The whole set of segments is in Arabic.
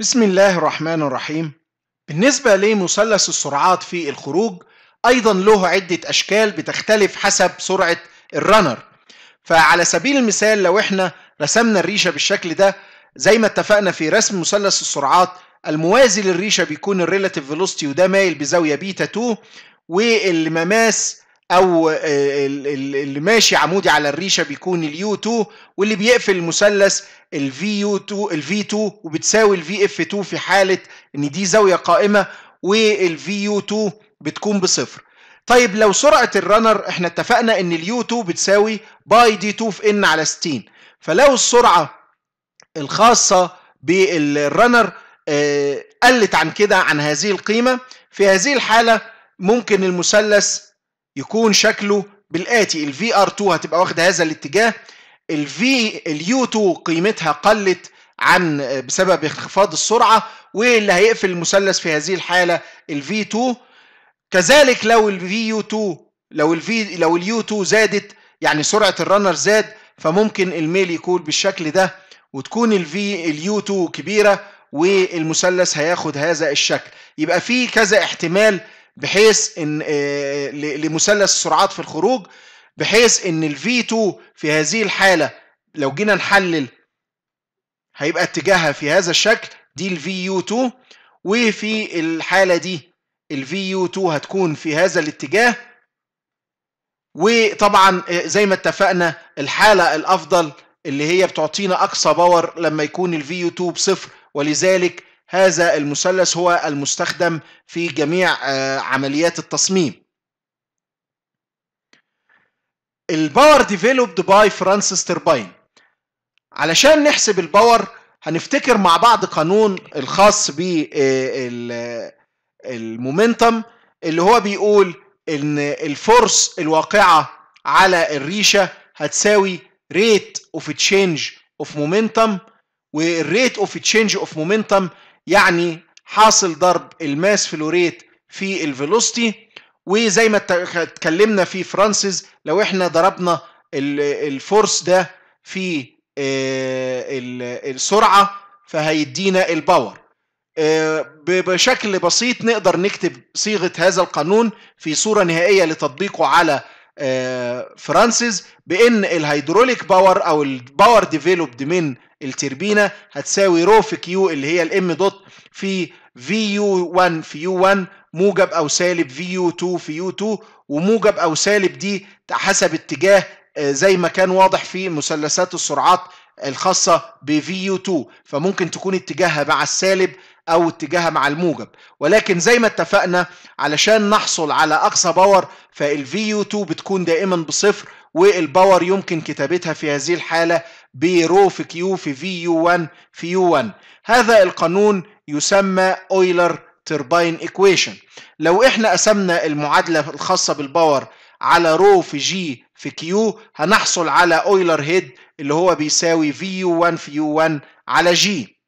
بسم الله الرحمن الرحيم بالنسبة لمثلث السرعات في الخروج أيضا له عدة أشكال بتختلف حسب سرعة الرنر فعلى سبيل المثال لو احنا رسمنا الريشة بالشكل ده زي ما اتفقنا في رسم مثلث السرعات الموازي للريشة بيكون الريلاتيف فيلوستي وده مايل بزاوية بيتا 2 والمماس او اللي ماشي عمودي على الريشه بيكون اليو 2 واللي بيقفل المثلث الفي يو 2 الفي 2 وبتساوي الفي اف 2 في حاله ان دي زاويه قائمه والفي يو 2 بتكون بصفر طيب لو سرعه الرنر احنا اتفقنا ان اليو 2 بتساوي باي دي 2 في ان على 60 فلو السرعه الخاصه بالرنر آه، قلت عن كده عن هذه القيمه في هذه الحاله ممكن المثلث يكون شكله بالآتي ال VR2 هتبقى واخدة هذا الاتجاه ال V ال U2 قيمتها قلت عن بسبب انخفاض السرعة واللي هيقفل المثلث في هذه الحالة ال V2 كذلك لو ال VU2 لو ال V لو اليو U2 زادت يعني سرعة الرنر زاد فممكن الميل يكون بالشكل ده وتكون ال V ال U2 كبيرة والمثلث هياخد هذا الشكل يبقى في كذا احتمال بحيث ان آه، لمثلث السرعات في الخروج بحيث ان v 2 في هذه الحاله لو جينا نحلل هيبقى اتجاهها في هذا الشكل دي ال يو 2 وفي الحاله دي ال يو 2 هتكون في هذا الاتجاه وطبعا آه، زي ما اتفقنا الحاله الافضل اللي هي بتعطينا اقصى باور لما يكون ال يو 2 بصفر ولذلك هذا المثلث هو المستخدم في جميع آه، عمليات التصميم الباور ديفلوبد باي فرانسيس تيرباين علشان نحسب الباور هنفتكر مع بعض قانون الخاص بالمومنتم آه، اللي هو بيقول ان الفورس الواقعه على الريشه هتساوي ريت اوف تشينج اوف مومنتم والريت اوف تشينج اوف مومنتم يعني حاصل ضرب الماس فلوريت في الفيلوستي وزي ما اتكلمنا في فرانسيس لو احنا ضربنا الفورس ده في آه، السرعه فهيدينا الباور آه، بشكل بسيط نقدر نكتب صيغه هذا القانون في صوره نهائيه لتطبيقه على آه، فرانسيس بان الهيدروليك باور او الباور ديفلوبد من التربينة هتساوي رو في كيو اللي هي الام دوت في في يو 1 في يو 1 موجب او سالب في يو 2 في يو 2 وموجب او سالب دي حسب اتجاه آه، زي ما كان واضح في مثلثات السرعات الخاصة بفي يو 2 فممكن تكون اتجاهها مع السالب او اتجاهها مع الموجب ولكن زي ما اتفقنا علشان نحصل على اقصى باور فالفي يو 2 بتكون دائما بصفر والباور يمكن كتابتها في هذه الحالة برو في كيو في في يو 1 في يو 1 هذا القانون يسمى اويلر تيرباين ايكويشن لو احنا قسمنا المعادله الخاصه بالباور على رو في جي في كيو هنحصل على اويلر هيد اللي هو بيساوي في يو 1 في يو 1 على جي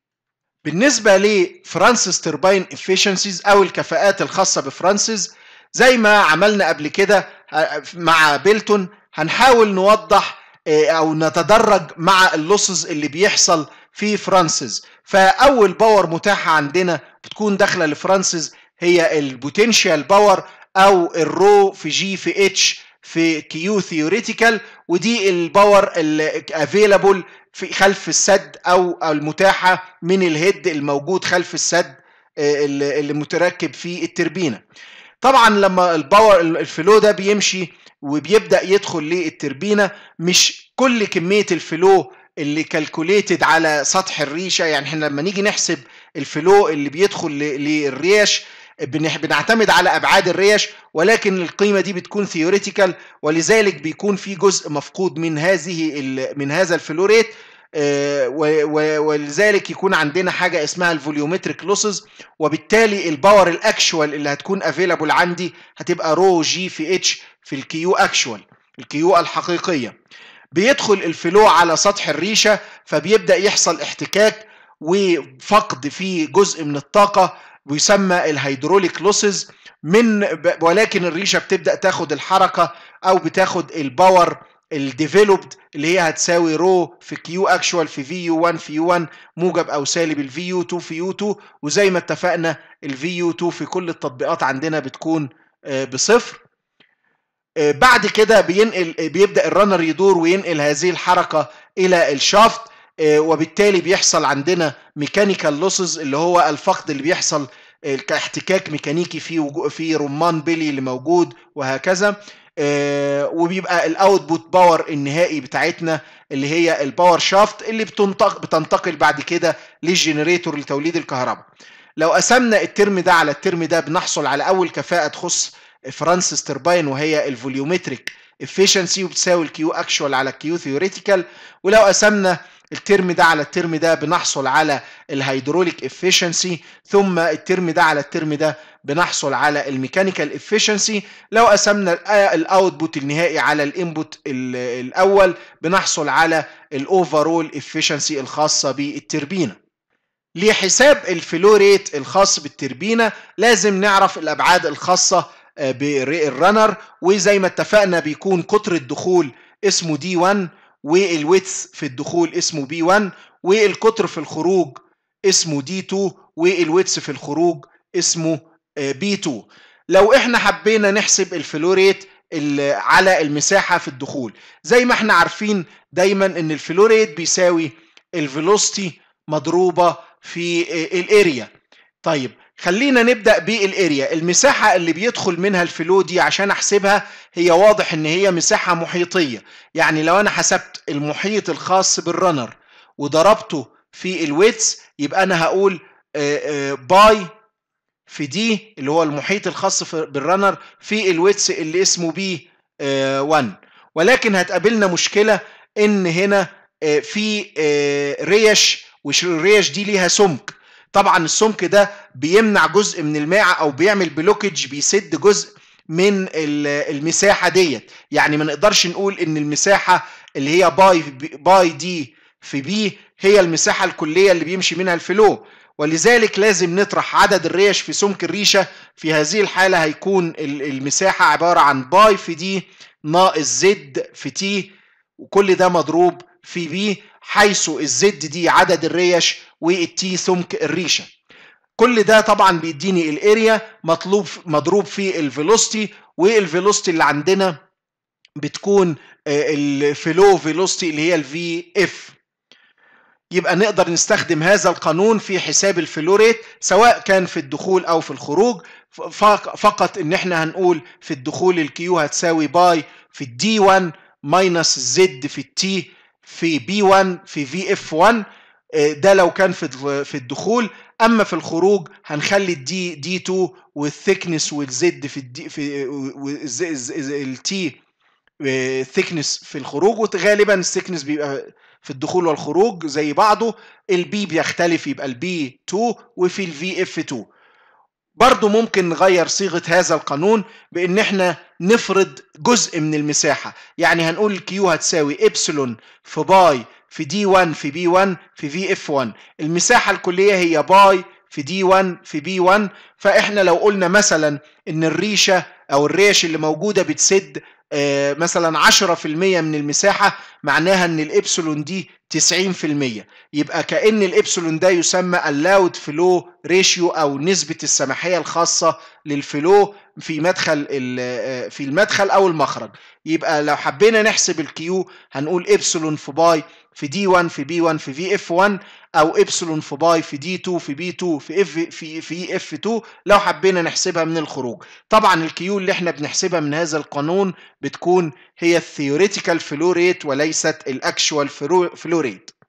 بالنسبة لفرانسيس تيرباين افشنسيز او الكفاءات الخاصة بفرانسيس زي ما عملنا قبل كده آه، مع بيلتون هنحاول نوضح إيه، او نتدرج مع اللوسز اللي بيحصل في فرانسيس فاول باور متاحه عندنا بتكون داخله لفرانسيس هي البوتنشال باور او الرو في جي في اتش في كيو ثيوريتيكال ودي الباور الافيلابل في خلف السد او المتاحه من الهيد الموجود خلف السد إيه، اللي متركب في التربينه طبعا لما الباور الفلو ده بيمشي وبيبدا يدخل للتربينه مش كل كميه الفلو اللي كالكوليتد على سطح الريشه يعني احنا لما نيجي نحسب الفلو اللي بيدخل للريش بنعتمد على ابعاد الريش ولكن القيمه دي بتكون ثيوريتيكال ولذلك بيكون في جزء مفقود من هذه من هذا الفلوريت آه، ولذلك يكون عندنا حاجه اسمها الفوليومتريك لوسز وبالتالي الباور الاكشوال اللي هتكون افيلابل عندي هتبقى رو جي في اتش في الكيو اكشوال الكيو الحقيقيه بيدخل الفلو على سطح الريشه فبيبدا يحصل احتكاك وفقد في جزء من الطاقه ويسمى الهيدروليك لوسز من ولكن الريشه بتبدا تاخد الحركه او بتاخد الباور الديفلوبد اللي هي هتساوي رو في كيو اكشوال في في يو 1 في يو 1 موجب او سالب الفي يو 2 في يو 2 وزي ما اتفقنا الفي يو 2 في كل التطبيقات عندنا بتكون آه، بصفر آه، بعد كده بينقل آه، بيبدا الرنر يدور وينقل هذه الحركه الى الشافت وبالتالي بيحصل عندنا ميكانيكال لوسز اللي هو الفقد اللي بيحصل كاحتكاك ميكانيكي في في رمان بيلي اللي موجود وهكذا آه، وبيبقى الاوتبوت باور النهائي بتاعتنا اللي هي الباور شافت اللي بتنتقل بتنتقل بعد كده للجنريتور لتوليد الكهرباء لو قسمنا الترم ده على الترم ده بنحصل على اول كفاءه تخص فرانسيس ترباين وهي الفوليومتريك افشنسي وبتساوي الكيو اكشوال على الكيو ثيوريتيكال ولو قسمنا الترم ده على الترم ده بنحصل على الهيدروليك افشنسي ثم الترم ده على الترم ده بنحصل على الميكانيكال افشنسي لو قسمنا الاوتبوت النهائي على الانبوت الاول بنحصل على الاوفرول افشنسي الخاصه بالتربينه لحساب الفلو ريت الخاص بالتربينه لازم نعرف الابعاد الخاصه آه، بالرنر وزي ما اتفقنا بيكون قطر الدخول اسمه دي 1 والويتس في الدخول اسمه بي 1 والقطر في الخروج اسمه دي 2 والويتس في الخروج اسمه آه، بي 2 لو احنا حبينا نحسب الفلوريت على المساحة في الدخول زي ما احنا عارفين دايما ان الفلوريت بيساوي الفيلوستي مضروبة في آه، الاريا طيب خلينا نبدا بالاريا المساحه اللي بيدخل منها الفلو دي عشان احسبها هي واضح ان هي مساحه محيطيه يعني لو انا حسبت المحيط الخاص بالرنر وضربته في الويتس يبقى انا هقول آه، آه، باي في دي اللي هو المحيط الخاص بالرنر في الويتس اللي اسمه بي 1 آه، ولكن هتقابلنا مشكله ان هنا في ريش والريش دي ليها سمك طبعا السمك ده بيمنع جزء من الماعة او بيعمل بلوكج بيسد جزء من المساحة ديت يعني ما نقدرش نقول ان المساحة اللي هي باي باي دي في بي هي المساحة الكلية اللي بيمشي منها الفلو ولذلك لازم نطرح عدد الريش في سمك الريشة في هذه الحالة هيكون المساحة عبارة عن باي في دي ناقص زد في تي وكل ده مضروب في بي حيث الزد دي عدد الريش والتي سمك الريشه كل ده طبعا بيديني الاريا مطلوب مضروب في الفيلوستي والفيلوستي اللي عندنا بتكون آه، الفلو فيلوستي اللي هي الفي اف يبقى نقدر نستخدم هذا القانون في حساب الفلوريت سواء كان في الدخول او في الخروج فقط ان احنا هنقول في الدخول الكيو هتساوي باي في الدي 1 ماينس زد في التي في بي 1 في في اف 1 ده لو كان في في الدخول اما في الخروج هنخلي الدي دي 2 والثيكنس والزد في الدي في التي ثيكنس آه، في الخروج وغالبا الثيكنس بيبقى في الدخول والخروج زي بعضه البي بيختلف يبقى البي 2 وفي الفي اف 2 برضه ممكن نغير صيغة هذا القانون بإن إحنا نفرض جزء من المساحة يعني هنقول كيو هتساوي إبسلون في باي في دي 1 في بي 1 في في اف 1 المساحة الكلية هي باي في دي 1 في بي 1 فإحنا لو قلنا مثلا إن الريشة أو الريش اللي موجودة بتسد آه، مثلا 10% من المساحة معناها ان الابسلون دي 90% يبقى كأن الابسلون ده يسمى اللاود فلو ريشيو او نسبة السماحية الخاصة للفلو في مدخل آه، في المدخل او المخرج يبقى لو حبينا نحسب الكيو هنقول ابسلون في باي في دي 1 في بي 1 في في اف 1 او ابسلون في باي في دي 2 في بي 2 في اف في في اف 2 لو حبينا نحسبها من الخروج طبعا الكيو اللي احنا بنحسبها من هذا القانون بتكون هي الثيوريتيكال فلو ريت وليست الاكشوال فلو ريت